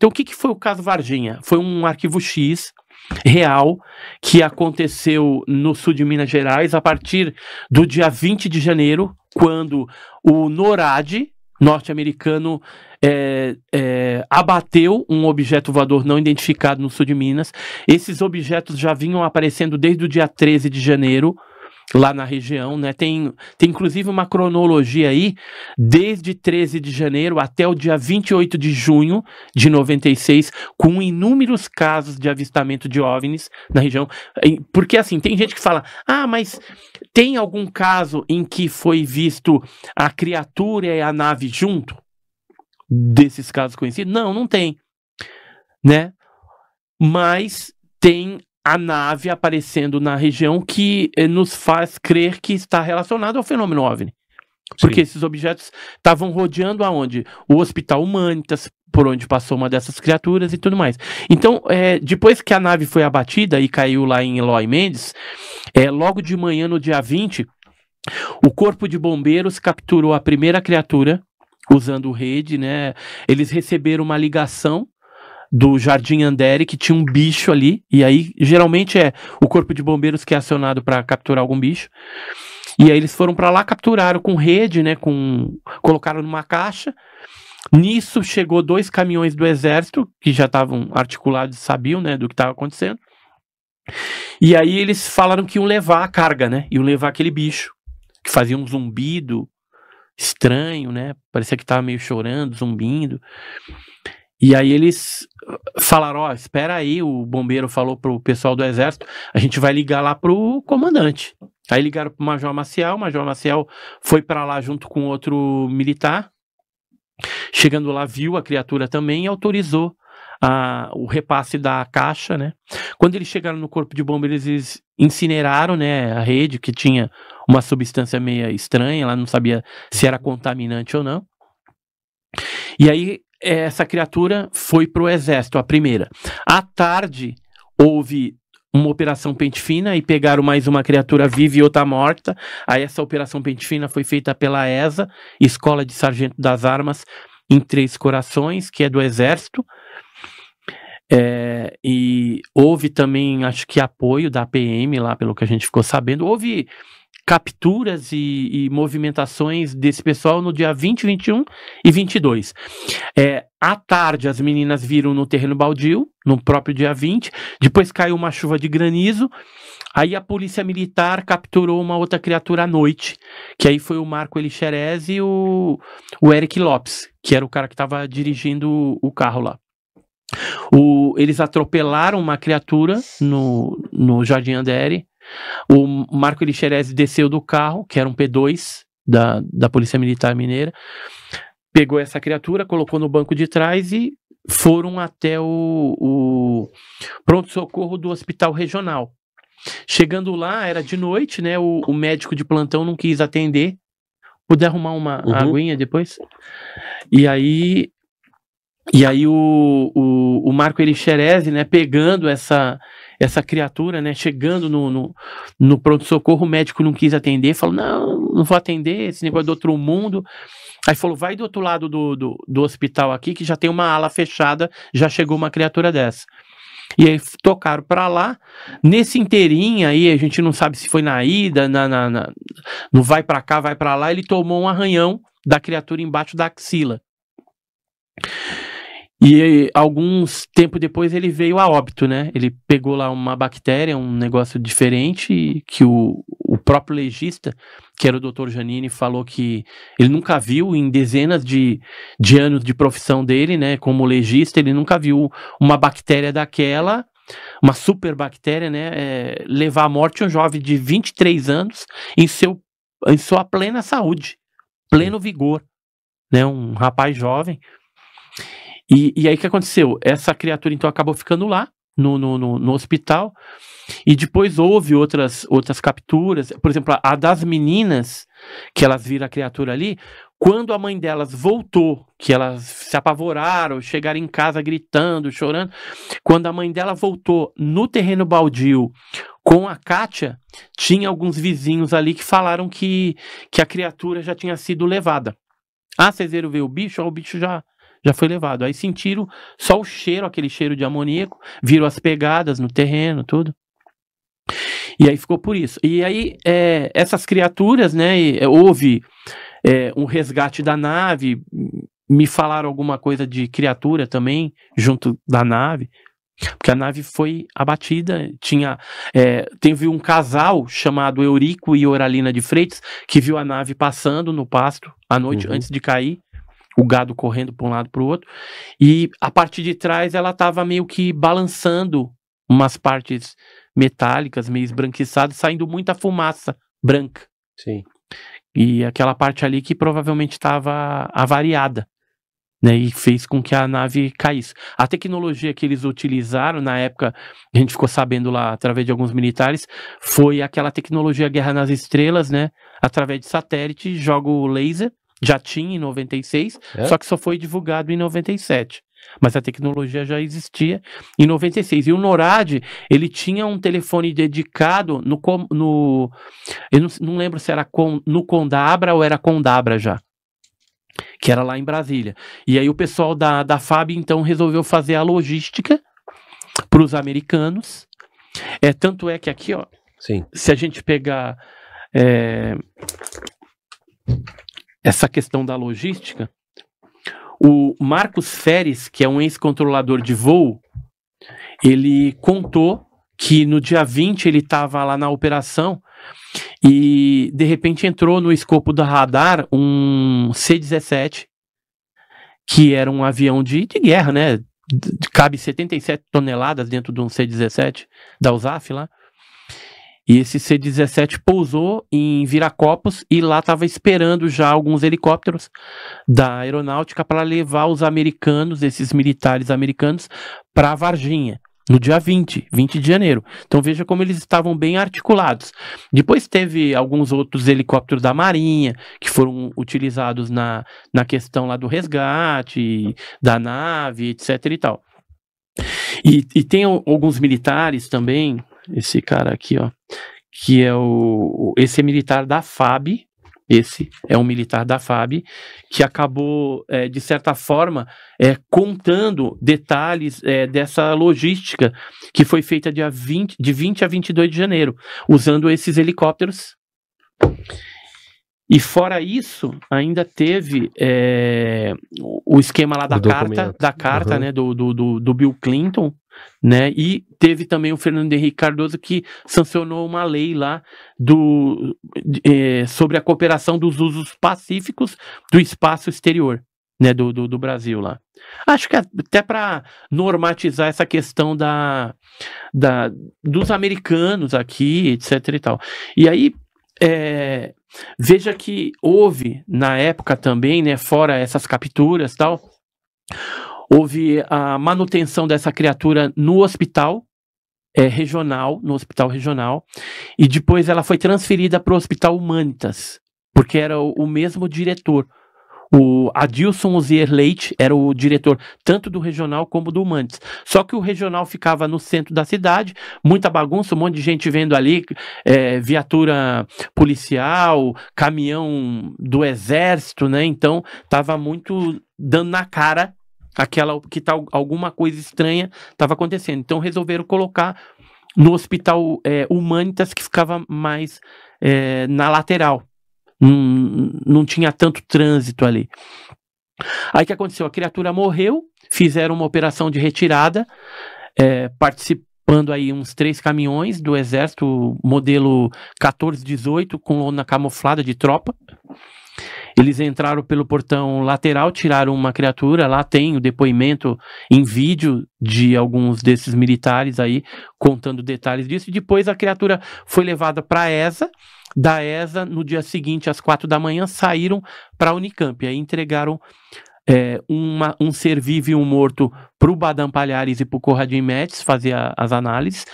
Então, o que, que foi o caso Varginha? Foi um arquivo X real que aconteceu no sul de Minas Gerais a partir do dia 20 de janeiro, quando o NORAD, norte-americano é, é, abateu um objeto voador não identificado no sul de Minas. Esses objetos já vinham aparecendo desde o dia 13 de janeiro lá na região, né? Tem, tem inclusive uma cronologia aí, desde 13 de janeiro até o dia 28 de junho de 96, com inúmeros casos de avistamento de OVNIs na região. Porque assim, tem gente que fala: "Ah, mas tem algum caso em que foi visto a criatura e a nave junto?" Desses casos conhecidos? Não, não tem, né? Mas tem a nave aparecendo na região que eh, nos faz crer que está relacionado ao fenômeno OVNI. Porque Sim. esses objetos estavam rodeando aonde? O hospital Humanitas, por onde passou uma dessas criaturas e tudo mais. Então, é, depois que a nave foi abatida e caiu lá em Eloy Mendes, é, logo de manhã, no dia 20, o corpo de bombeiros capturou a primeira criatura usando rede, né? Eles receberam uma ligação do Jardim Andere que tinha um bicho ali, e aí geralmente é o corpo de bombeiros que é acionado para capturar algum bicho. E aí eles foram para lá, capturaram com rede, né, com colocaram numa caixa. Nisso chegou dois caminhões do exército que já estavam articulados, sabiam, né, do que estava acontecendo. E aí eles falaram que iam levar a carga, né? Iam levar aquele bicho que fazia um zumbido estranho, né? Parecia que estava meio chorando, zumbindo. E aí eles ah, falaram, ó, oh, espera aí, o bombeiro falou pro pessoal do exército, a gente vai ligar lá pro comandante. Aí ligaram pro Major Maciel, o Major Maciel foi para lá junto com outro militar. Chegando lá, viu a criatura também e autorizou a, o repasse da caixa, né? Quando eles chegaram no corpo de bombeiros, eles incineraram, né, a rede que tinha uma substância meio estranha, ela não sabia se era contaminante ou não. E aí essa criatura foi para o exército, a primeira. À tarde, houve uma operação pente fina e pegaram mais uma criatura viva e outra morta. Aí essa operação pente fina foi feita pela ESA, Escola de Sargento das Armas em Três Corações, que é do Exército. É, e houve também, acho que apoio da PM lá, pelo que a gente ficou sabendo. Houve capturas e, e, movimentações desse pessoal no dia 20, 21 e 22. É, à tarde, as meninas viram no terreno baldio, no próprio dia 20. Depois caiu uma chuva de granizo. Aí a polícia militar capturou uma outra criatura à noite, que aí foi o Marco Elixerez e o, o Eric Lopes, que era o cara que estava dirigindo o carro lá. O, eles atropelaram uma criatura no, no Jardim Andere, o Marco Elixerez desceu do carro, que era um P2 da, da Polícia Militar Mineira, pegou essa criatura, colocou no banco de trás e foram até o, o pronto-socorro do hospital regional. Chegando lá, era de noite, né? O, o médico de plantão não quis atender. Puder arrumar uma uhum. aguinha depois? E aí e aí o, o, o Marco Elixerese, né, pegando essa, essa criatura, né, chegando no, no, no pronto-socorro, o médico não quis atender, falou, não, não vou atender, esse negócio é do outro mundo. Aí falou, vai do outro lado do, do, do hospital aqui, que já tem uma ala fechada, já chegou uma criatura dessa. E aí tocaram para lá. Nesse inteirinho aí, a gente não sabe se foi na ida, na, na, na no vai para cá, vai para lá, ele tomou um arranhão da criatura embaixo da axila. E alguns tempo depois ele veio a óbito, né? Ele pegou lá uma bactéria, um negócio diferente, que o, o próprio legista, que era o doutor Janine, falou que ele nunca viu em dezenas de, de anos de profissão dele, né? Como legista, ele nunca viu uma bactéria daquela, uma super bactéria, né? É, levar à morte um jovem de 23 anos em, seu, em sua plena saúde, pleno vigor, né? Um rapaz jovem. E, e aí o que aconteceu? Essa criatura então acabou ficando lá, no, no, no, no hospital, e depois houve outras, outras capturas. Por exemplo, a, das meninas, que elas viram a criatura ali, quando a mãe delas voltou, que elas se apavoraram, chegaram em casa gritando, chorando, quando a mãe dela voltou no terreno baldio com a Kátia, tinha alguns vizinhos ali que falaram que, que a criatura já tinha sido levada. Ah, vocês viram ver o bicho? Ah, o bicho já, já foi levado. Aí sentiram só o cheiro, aquele cheiro de amoníaco, viram as pegadas no terreno, tudo. E aí ficou por isso. E aí, é, essas criaturas, né? É, houve é, um resgate da nave. Me falaram alguma coisa de criatura também, junto da nave. Porque a nave foi abatida. Tinha, é, teve um casal chamado Eurico e Oralina de Freitas que viu a nave passando no pasto à noite uhum. antes de cair o gado correndo para um lado para o outro, e a parte de trás ela estava meio que balançando umas partes metálicas, meio esbranquiçadas, saindo muita fumaça branca. Sim. E aquela parte ali que provavelmente estava avariada, né, e fez com que a nave caísse. A tecnologia que eles utilizaram na época, a gente ficou sabendo lá através de alguns militares, foi aquela tecnologia Guerra nas Estrelas, né, através de satélite, joga o laser já tinha em 96, é? só que só foi divulgado em 97. Mas a tecnologia já existia em 96. E o NORAD, ele tinha um telefone dedicado no. no eu não, não lembro se era com, no Condabra ou era Condabra já que era lá em Brasília. E aí o pessoal da, da FAB, então, resolveu fazer a logística para os americanos. É, tanto é que aqui, ó, Sim. se a gente pegar. É, essa questão da logística, o Marcos Feres, que é um ex-controlador de voo, ele contou que no dia 20 ele estava lá na operação e de repente entrou no escopo da radar um C-17, que era um avião de, de guerra, né? Cabe 77 toneladas dentro de um C-17 da USAF lá. E esse C-17 pousou em Viracopos e lá estava esperando já alguns helicópteros da aeronáutica para levar os americanos, esses militares americanos, para Varginha, no dia 20, 20 de janeiro. Então veja como eles estavam bem articulados. Depois teve alguns outros helicópteros da Marinha que foram utilizados na, na questão lá do resgate, da nave, etc e tal. E, e tem alguns militares também, esse cara aqui, ó, que é o esse é militar da FAB, esse é um militar da FAB, que acabou, é, de certa forma, é, contando detalhes é, dessa logística que foi feita de 20, de 20 a 22 de janeiro, usando esses helicópteros. E fora isso, ainda teve é, o esquema lá da o carta, documento. da carta uhum. né, do, do, do Bill Clinton, né? E teve também o Fernando Henrique Cardoso que sancionou uma lei lá do, é, sobre a cooperação dos usos pacíficos do espaço exterior, né? Do, do, do Brasil lá. Acho que até para normatizar essa questão da, da dos americanos aqui, etc e tal. E aí é, veja que houve na época também, né? Fora essas capturas tal Houve a manutenção dessa criatura no hospital é, regional, no hospital regional, e depois ela foi transferida para o Hospital Humanitas, porque era o, o mesmo diretor. O Adilson Ozier Leite era o diretor tanto do regional como do Humantes. Só que o regional ficava no centro da cidade, muita bagunça, um monte de gente vendo ali, é, viatura policial, caminhão do exército, né? Então, tava muito dando na cara aquela que tal tá alguma coisa estranha estava acontecendo. Então resolveram colocar no hospital é, Humanitas que ficava mais é, na lateral. Não, não tinha tanto trânsito ali. Aí que aconteceu? A criatura morreu, fizeram uma operação de retirada, é, participando aí uns três caminhões do exército modelo 1418 com lona camuflada de tropa. Eles entraram pelo portão lateral, tiraram uma criatura. Lá tem o depoimento em vídeo de alguns desses militares aí contando detalhes disso. E depois a criatura foi levada para a ESA. Da ESA, no dia seguinte, às quatro da manhã, saíram para a Unicamp. Aí entregaram é, uma, um ser vivo e um morto para o Badam Palhares e para o Corradin Metz fazer a, as análises.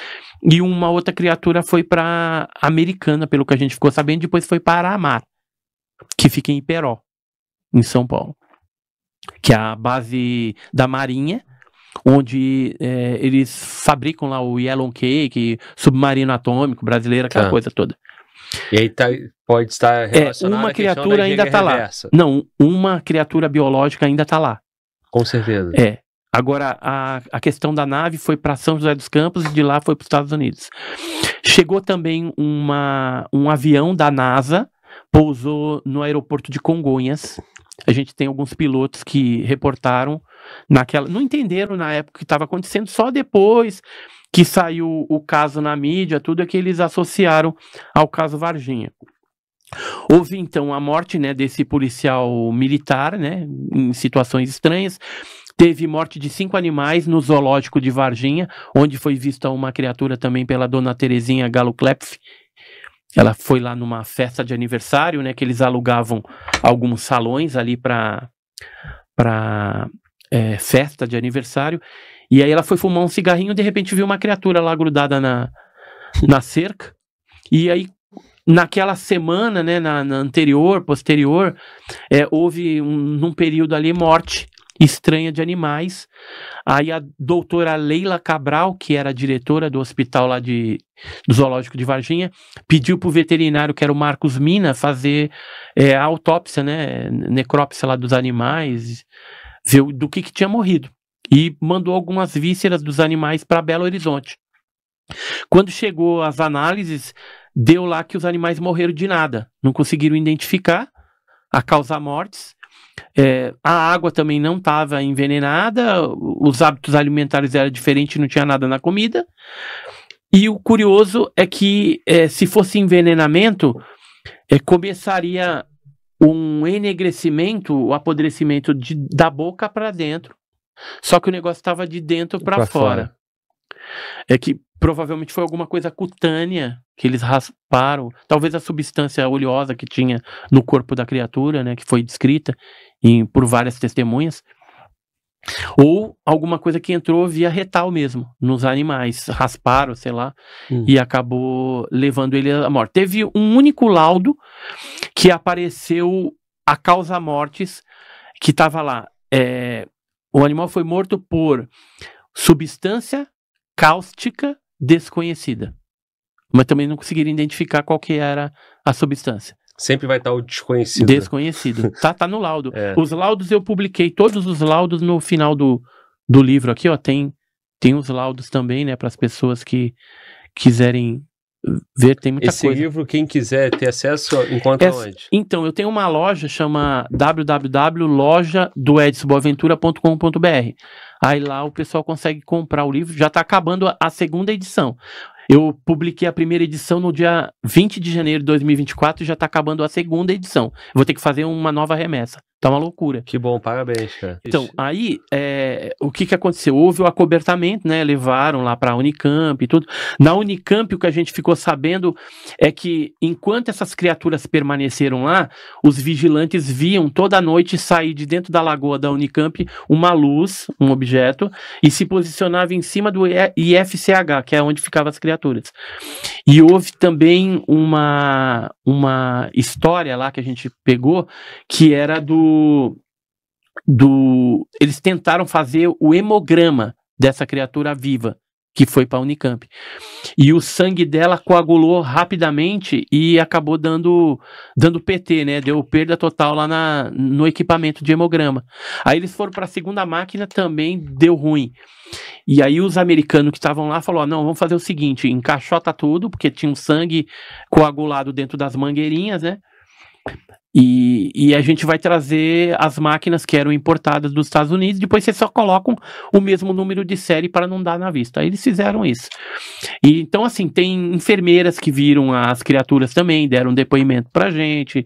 E uma outra criatura foi para Americana, pelo que a gente ficou sabendo, depois foi para Amar que fica em Iperó, em São Paulo, que é a base da Marinha, onde é, eles fabricam lá o Yellow Cake, submarino atômico brasileiro, aquela tá. coisa toda. E aí tá, pode estar é, relacionado é, uma criatura ainda está lá. Não, uma criatura biológica ainda está lá. Com certeza. É. Agora, a, a questão da nave foi para São José dos Campos e de lá foi para os Estados Unidos. Chegou também uma, um avião da NASA pousou no aeroporto de Congonhas. A gente tem alguns pilotos que reportaram naquela. Não entenderam na época o que estava acontecendo, só depois que saiu o caso na mídia, tudo é que eles associaram ao caso Varginha. Houve então a morte né, desse policial militar, né, em situações estranhas. Teve morte de cinco animais no zoológico de Varginha, onde foi vista uma criatura também pela dona Terezinha Galo Klepf, ela foi lá numa festa de aniversário, né? Que eles alugavam alguns salões ali para para é, festa de aniversário. E aí ela foi fumar um cigarrinho, de repente viu uma criatura lá grudada na, na cerca. E aí naquela semana, né, na, na anterior, posterior, é, houve um, num período ali morte estranha de animais. Aí a doutora Leila Cabral, que era diretora do hospital lá de, do Zoológico de Varginha, pediu para o veterinário, que era o Marcos Mina, fazer é, a autópsia, né, necrópsia lá dos animais, ver do que, que tinha morrido. E mandou algumas vísceras dos animais para Belo Horizonte. Quando chegou as análises, deu lá que os animais morreram de nada, não conseguiram identificar a causa mortes é, a água também não estava envenenada, os hábitos alimentares eram diferentes, não tinha nada na comida. E o curioso é que, é, se fosse envenenamento, é, começaria um enegrecimento, o um apodrecimento de, da boca para dentro. Só que o negócio estava de dentro para fora. fora. É que provavelmente foi alguma coisa cutânea que eles rasparam, talvez a substância oleosa que tinha no corpo da criatura, né, que foi descrita, por várias testemunhas, ou alguma coisa que entrou via retal mesmo, nos animais, rasparam, sei lá, hum. e acabou levando ele à morte. Teve um único laudo que apareceu a causa mortes, que estava lá. É, o animal foi morto por substância cáustica desconhecida. Mas também não conseguiram identificar qual que era a substância sempre vai estar o desconhecido. Desconhecido. Tá, tá no laudo. É. Os laudos eu publiquei, todos os laudos no final do, do livro aqui, ó. Tem, tem os laudos também, né, para as pessoas que quiserem ver, tem muita Esse coisa. Esse livro, quem quiser ter acesso, encontra onde? Então, eu tenho uma loja, chama www.lojadoedsboaventura.com.br. Aí lá o pessoal consegue comprar o livro, já está acabando a, a segunda edição. Eu publiquei a primeira edição no dia 20 de janeiro de 2024 e já está acabando a segunda edição. Vou ter que fazer uma nova remessa. Tá uma loucura. Que bom, parabéns, cara. Então, aí, é, o que que aconteceu? Houve o acobertamento, né? Levaram lá para a Unicamp e tudo. Na Unicamp, o que a gente ficou sabendo é que, enquanto essas criaturas permaneceram lá, os vigilantes viam toda noite sair de dentro da lagoa da Unicamp uma luz, um objeto, e se posicionava em cima do IFCH, que é onde ficavam as criaturas. E houve também uma, uma história lá que a gente pegou, que era do, do. Eles tentaram fazer o hemograma dessa criatura viva que foi para a Unicamp. E o sangue dela coagulou rapidamente e acabou dando, dando PT, né? Deu perda total lá na, no equipamento de hemograma. Aí eles foram para a segunda máquina, também deu ruim. E aí os americanos que estavam lá falaram, não, vamos fazer o seguinte, encaixota tudo, porque tinha um sangue coagulado dentro das mangueirinhas, né? E, e, a gente vai trazer as máquinas que eram importadas dos Estados Unidos, depois vocês só colocam o mesmo número de série para não dar na vista. Aí eles fizeram isso. E, então, assim, tem enfermeiras que viram as criaturas também, deram depoimento para gente.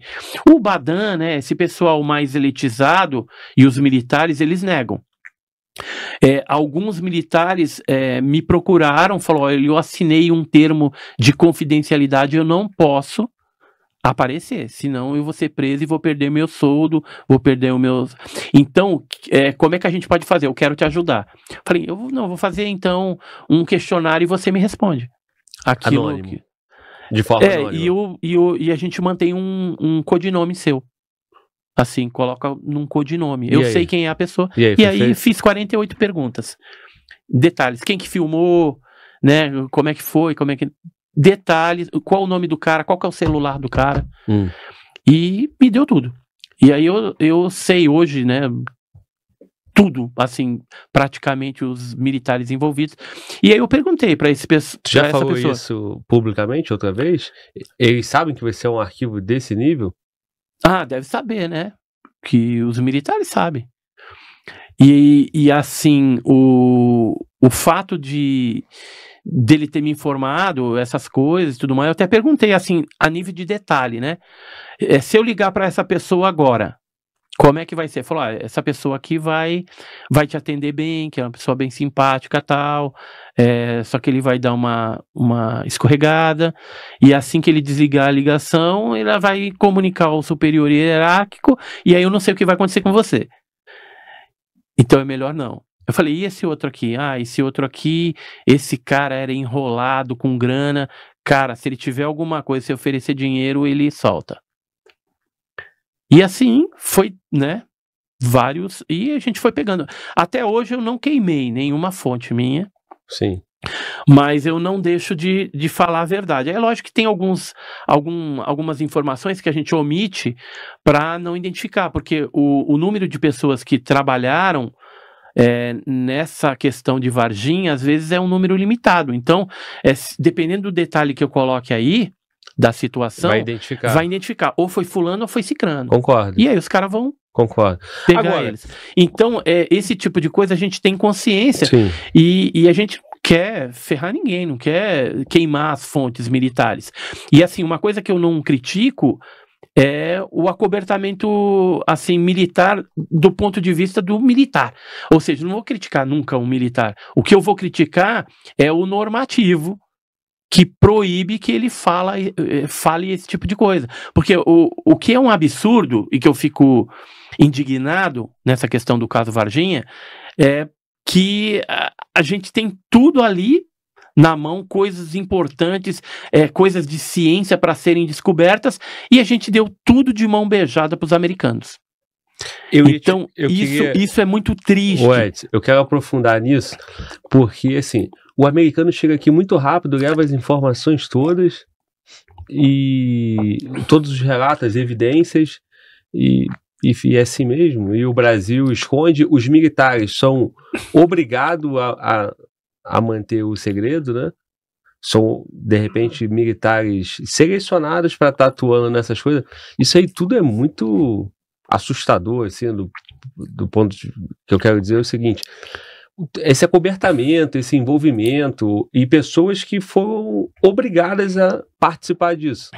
O Badan, né, esse pessoal mais elitizado e os militares, eles negam. É, alguns militares é, me procuraram, falou, olha, eu assinei um termo de confidencialidade, eu não posso aparecer, senão eu vou ser preso e vou perder meu soldo, vou perder o meu. Então, é, como é que a gente pode fazer? Eu quero te ajudar. Falei, eu não vou fazer então um questionário e você me responde. Aquilo anônimo. Que... De forma é, anônima. E, eu, e, eu, e a gente mantém um, um codinome seu. Assim, coloca num codinome. E eu aí? sei quem é a pessoa. E aí, e aí fiz 48 perguntas. Detalhes, quem que filmou, né? Como é que foi, como é que detalhes, qual o nome do cara, qual que é o celular do cara. Hum. E me deu tudo. E aí eu, eu sei hoje, né, tudo, assim, praticamente os militares envolvidos. E aí eu perguntei para esse pessoa. Já essa falou pessoa, isso publicamente outra vez? Eles sabem que vai ser é um arquivo desse nível? Ah, deve saber, né? Que os militares sabem. E, e assim, o, o fato de dele ter me informado essas coisas e tudo mais. Eu até perguntei assim, a nível de detalhe, né? É, se eu ligar para essa pessoa agora, como é que vai ser? Falou, ah, essa pessoa aqui vai vai te atender bem, que é uma pessoa bem simpática tal, é, só que ele vai dar uma, uma escorregada, e assim que ele desligar a ligação, ela vai comunicar ao superior hierárquico, e aí eu não sei o que vai acontecer com você. Então é melhor não. Eu falei, e esse outro aqui? Ah, esse outro aqui, esse cara era enrolado com grana. Cara, se ele tiver alguma coisa, se oferecer dinheiro, ele solta. E assim foi, né? Vários. E a gente foi pegando. Até hoje eu não queimei nenhuma fonte minha. Sim. Mas eu não deixo de, de falar a verdade. É lógico que tem alguns, algum, algumas informações que a gente omite para não identificar, porque o, o número de pessoas que trabalharam é, nessa questão de Varginha, às vezes é um número limitado. Então, é, dependendo do detalhe que eu coloque aí, da situação, vai identificar. vai identificar. Ou foi fulano ou foi cicrano. Concordo. E aí os caras vão Concordo. Pegar Agora, eles. Então, é, esse tipo de coisa a gente tem consciência. Sim. E, e a gente quer ferrar ninguém, não quer queimar as fontes militares. E assim, uma coisa que eu não critico é o acobertamento assim militar do ponto de vista do militar. Ou seja, não vou criticar nunca o militar. O que eu vou criticar é o normativo que proíbe que ele fala, eh, fale esse tipo de coisa. Porque o, o que é um absurdo e que eu fico indignado nessa questão do caso Varginha é que a, a gente tem tudo ali na mão coisas importantes, é, coisas de ciência para serem descobertas, e a gente deu tudo de mão beijada para os americanos. Eu então, isso, queria... isso é muito triste. eu quero aprofundar nisso, porque assim, o americano chega aqui muito rápido, leva as informações todas e todos os relatos, as evidências, e, e, e, é assim mesmo. E o Brasil esconde, os militares são obrigados a, a a manter o segredo, né? São, de uhum. repente, militares selecionados para estar tá atuando nessas coisas. Isso aí tudo é muito assustador, assim, do, do ponto de, que eu quero dizer é o seguinte. Esse acobertamento, esse envolvimento e pessoas que foram obrigadas a participar disso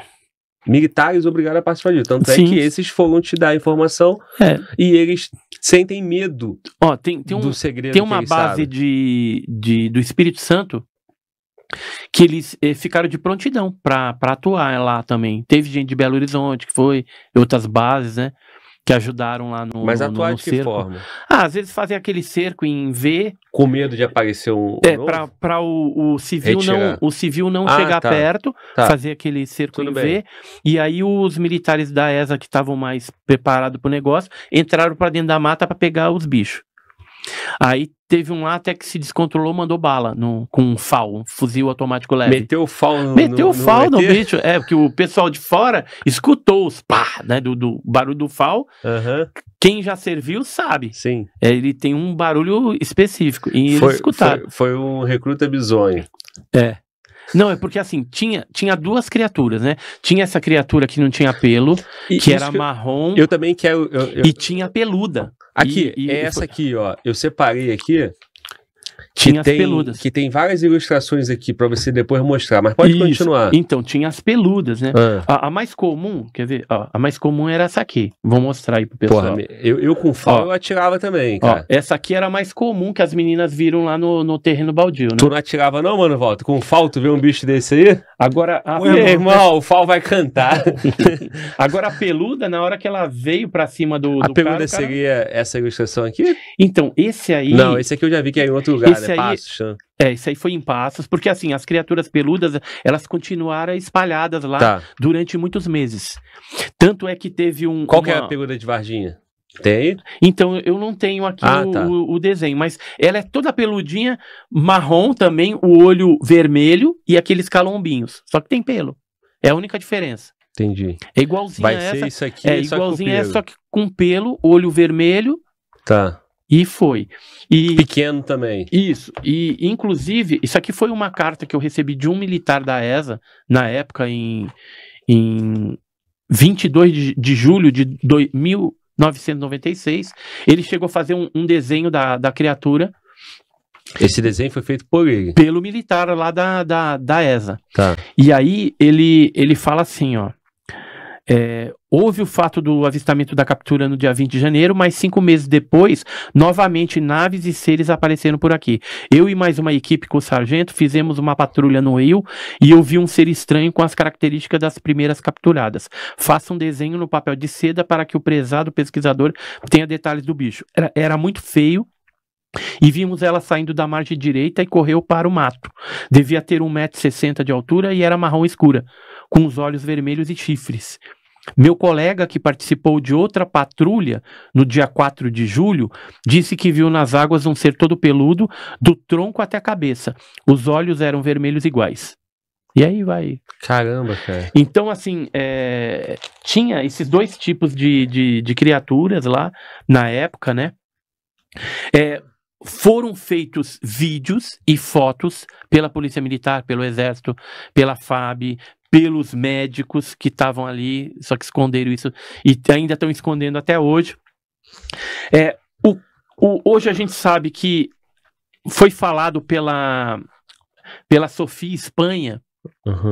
militares obrigaram a participar disso. Tanto é Sim. é que esses foram te dar informação é. e eles sentem medo Ó, tem, tem um, do segredo. Tem uma base de, de, do Espírito Santo que eles eh, ficaram de prontidão para atuar lá também. Teve gente de Belo Horizonte que foi, outras bases, né? que ajudaram lá no. Mas no, atuar no de que cerco. forma? Ah, às vezes fazem aquele cerco em V. Com medo de aparecer um. É, para o, o, civil não, o civil não ah, chegar tá. perto, tá. fazer aquele cerco Tudo em bem. V. E aí os militares da ESA que estavam mais preparados para o negócio entraram para dentro da mata para pegar os bichos. Aí teve um lá até que se descontrolou, mandou bala no, com um FAL, um fuzil automático leve. Meteu o FAL no Meteu o FAL no, no bicho. É, porque o pessoal de fora escutou os pá, né, do, do barulho do FAL. Uhum. Quem já serviu sabe. Sim. É, ele tem um barulho específico. E foi, eles escutaram. Foi, foi um recruta bizonho. É. Não, é porque assim, tinha, tinha duas criaturas, né? Tinha essa criatura que não tinha pelo, e que era marrom. Eu, eu também quero. Eu, eu... E tinha a peluda. Aqui, e, e, é essa aqui, ó. Eu separei aqui tinha as tem, peludas. Que tem várias ilustrações aqui para você depois mostrar, mas pode Isso. continuar. Então, tinha as peludas, né? Ah. A, a, mais comum, quer ver? Ó, a mais comum era essa aqui. Vou mostrar aí pro pessoal. Porra, eu, eu com fome eu atirava também, cara. Ó, essa aqui era a mais comum que as meninas viram lá no, no terreno baldio, né? Tu não atirava não, mano, Volta? Com fal, tu vê um bicho desse aí? Agora... A... Meu irmão, irmão, o fal vai cantar. Agora, a peluda, na hora que ela veio para cima do, a peluda cara, seria cara... essa ilustração aqui? Então, esse aí... Não, esse aqui eu já vi que é em outro lugar, esse esse aí, né? é, isso aí foi em passos, porque assim, as criaturas peludas, elas continuaram espalhadas lá tá. durante muitos meses. Tanto é que teve um... Qual uma... que é a peluda de Varginha? Tem Então, eu não tenho aqui ah, o, tá. o, o, desenho, mas ela é toda peludinha, marrom também, o olho vermelho e aqueles calombinhos. Só que tem pelo. É a única diferença. Entendi. É igualzinha Vai ser isso aqui, é, só igualzinha essa, só que com pelo, olho vermelho. Tá. E foi. E, Pequeno também. Isso. E, inclusive, isso aqui foi uma carta que eu recebi de um militar da ESA, na época, em, em 22 de, de julho de 1996. Ele chegou a fazer um, um desenho da, da criatura. Esse desenho foi feito por ele? Pelo militar lá da, da, da ESA. Tá. E aí ele, ele fala assim, ó. É, houve o fato do avistamento da captura no dia 20 de janeiro, mas cinco meses depois, novamente naves e seres apareceram por aqui. Eu e mais uma equipe com o sargento fizemos uma patrulha no rio e eu vi um ser estranho com as características das primeiras capturadas. Faça um desenho no papel de seda para que o prezado pesquisador tenha detalhes do bicho. Era, era muito feio, e vimos ela saindo da margem direita e correu para o mato. Devia ter 1,60m de altura e era marrom escura, com os olhos vermelhos e chifres. Meu colega, que participou de outra patrulha no dia 4 de julho, disse que viu nas águas um ser todo peludo, do tronco até a cabeça. Os olhos eram vermelhos iguais. E aí vai. Caramba, cara. Então, assim, é... tinha esses dois tipos de, de, de, criaturas lá na época, né? É, foram feitos vídeos e fotos pela Polícia Militar, pelo Exército, pela FAB, pelos médicos que estavam ali, só que esconderam isso e ainda estão escondendo até hoje. É, o, o, hoje a gente sabe que foi falado pela, pela Sofia Espanha, uhum.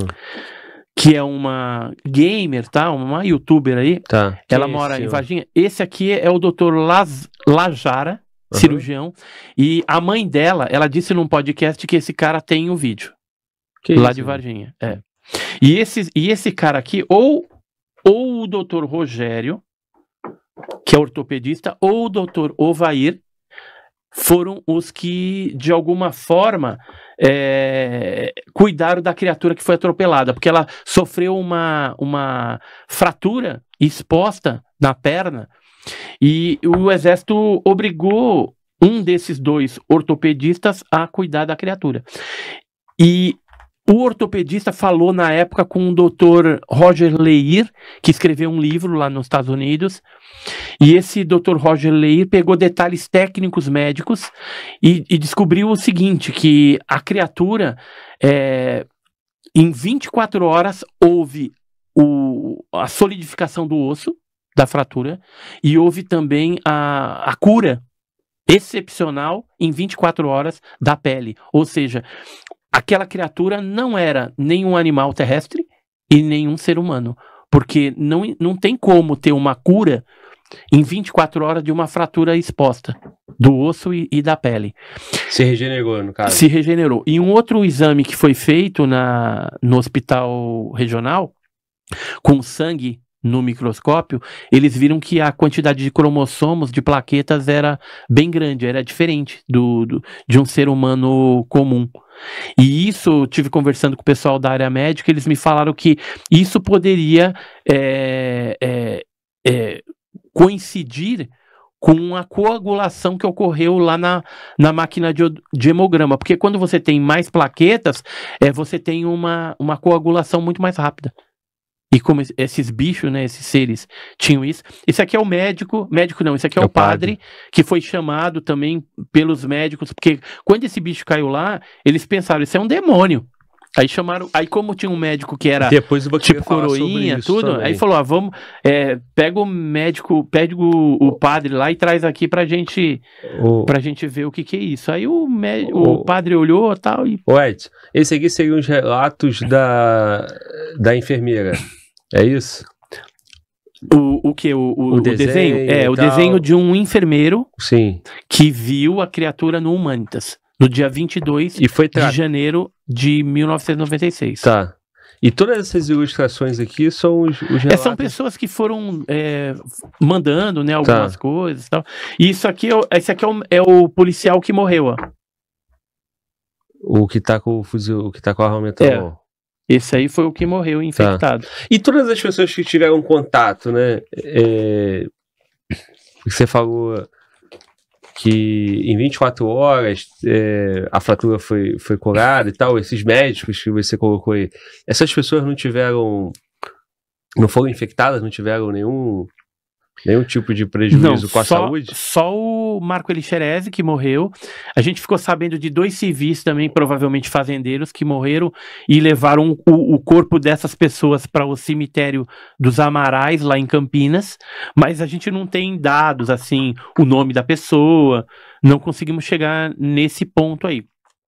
que é uma gamer, tá? Uma youtuber aí. Tá. Ela mora em Varginha. Esse aqui é o doutor Lajara uhum. cirurgião. E a mãe dela, ela disse num podcast que esse cara tem um vídeo. Que lá isso, de né? Varginha. Né? É. E esse, e esse cara aqui, ou, ou o doutor Rogério, que é ortopedista, ou o doutor Ovair, foram os que, de alguma forma, é, cuidaram da criatura que foi atropelada, porque ela sofreu uma, uma fratura exposta na perna e o exército obrigou um desses dois ortopedistas a cuidar da criatura. E o ortopedista falou na época com o Dr. Roger Leir, que escreveu um livro lá nos Estados Unidos. E esse Dr. Roger Leir pegou detalhes técnicos médicos e, e descobriu o seguinte: que a criatura, é, em 24 horas, houve o, a solidificação do osso, da fratura e houve também a, a cura excepcional em 24 horas da pele. Ou seja, aquela criatura não era nenhum animal terrestre e nenhum ser humano. Porque não, não tem como ter uma cura em 24 horas de uma fratura exposta do osso e, e, da pele. Se regenerou, no caso. Se regenerou. E um outro exame que foi feito na, no hospital regional, com sangue no microscópio, eles viram que a quantidade de cromossomos, de plaquetas, era bem grande, era diferente do, do de um ser humano comum. E isso, tive conversando com o pessoal da área médica, eles me falaram que isso poderia é, é, é, coincidir com a coagulação que ocorreu lá na, na máquina de, de hemograma. Porque quando você tem mais plaquetas, é, você tem uma, uma coagulação muito mais rápida. E como esses bichos, né, esses seres tinham isso. Esse aqui é o médico, médico não, esse aqui é, é o padre, padre, que foi chamado também pelos médicos, porque quando esse bicho caiu lá, eles pensaram, isso é um demônio. Aí chamaram, aí como tinha um médico que era Depois eu vou tipo coroinha, tudo, também. aí falou, ah, vamos, é, pega o médico, pede o, o, padre lá e traz aqui pra gente, o... pra gente ver o que que é isso. Aí o, médico, o... o padre olhou tal e... O Ed, esse aqui são os relatos da, da enfermeira. É isso? O, o que? O, o, o desenho? desenho? É, o tal. desenho de um enfermeiro Sim. que viu a criatura no Humanitas, no dia 22 e foi tra... de janeiro de 1996. Tá. E todas essas ilustrações aqui são os, os é, São pessoas que foram é, mandando, né, tá. algumas tá. coisas e tal. E isso aqui, é, esse aqui é o, é o policial que morreu, ó. O que tá com o fuzil, o que tá com a arma mental. É. Esse aí foi o que morreu tá. infectado. Tá. E todas as pessoas que tiveram contato, né? É... Você falou que em 24 horas é, a fratura foi, foi curada e tal, esses médicos que você colocou aí, essas pessoas não tiveram, não foram infectadas, não tiveram nenhum Nenhum tipo de prejuízo Não, com a só, saúde? Só o Marco Elixerese que morreu. A gente ficou sabendo de dois civis também, provavelmente fazendeiros, que morreram e levaram o, o corpo dessas pessoas para o cemitério dos Amarais, lá em Campinas. Mas a gente não tem dados, assim, o nome da pessoa. Não conseguimos chegar nesse ponto aí.